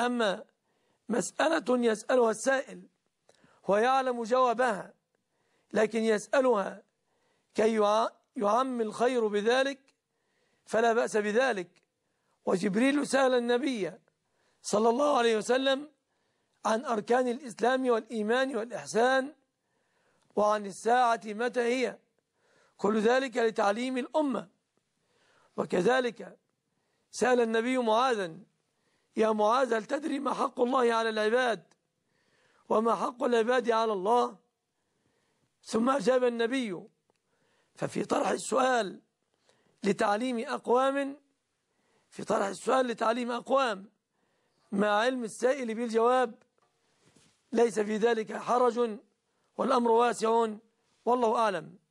أما مسألة يسألها السائل ويعلم جوابها لكن يسألها كي يعم الخير بذلك فلا بأس بذلك وجبريل سأل النبي صلى الله عليه وسلم عن أركان الإسلام والإيمان والإحسان وعن الساعة متى هي كل ذلك لتعليم الأمة وكذلك سأل النبي معاذا يا معاذ هل تدري ما حق الله على العباد وما حق العباد على الله ثم أجاب النبي ففي طرح السؤال لتعليم أقوام في طرح السؤال لتعليم أقوام مع علم السائل بالجواب ليس في ذلك حرج والأمر واسع والله أعلم